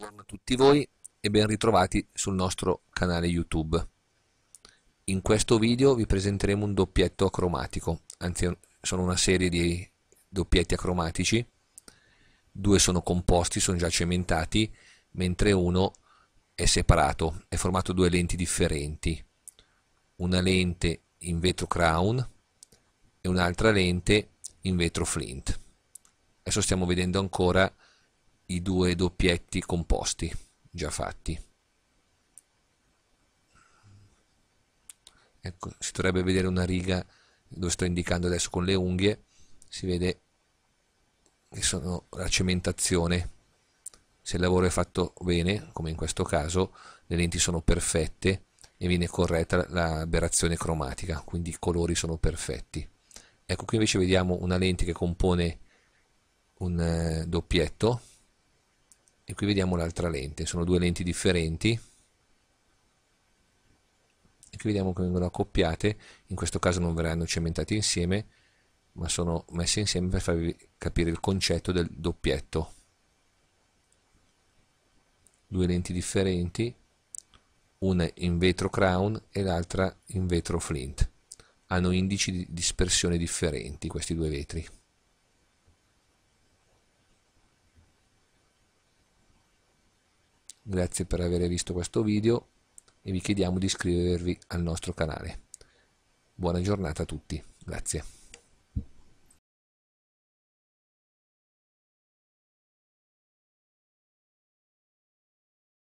Buongiorno a tutti voi e ben ritrovati sul nostro canale YouTube. In questo video vi presenteremo un doppietto acromatico, anzi sono una serie di doppietti acromatici, due sono composti, sono già cementati, mentre uno è separato, è formato due lenti differenti, una lente in vetro crown e un'altra lente in vetro flint. Adesso stiamo vedendo ancora i due doppietti composti già fatti. Ecco, si dovrebbe vedere una riga dove sto indicando adesso con le unghie, si vede che sono la cementazione. Se il lavoro è fatto bene, come in questo caso, le lenti sono perfette e viene corretta l'aberrazione cromatica, quindi i colori sono perfetti. Ecco, qui invece vediamo una lente che compone un eh, doppietto e qui vediamo l'altra lente, sono due lenti differenti e qui vediamo che vengono accoppiate, in questo caso non verranno cementate insieme ma sono messe insieme per farvi capire il concetto del doppietto due lenti differenti una in vetro crown e l'altra in vetro flint hanno indici di dispersione differenti questi due vetri Grazie per aver visto questo video e vi chiediamo di iscrivervi al nostro canale. Buona giornata a tutti, grazie.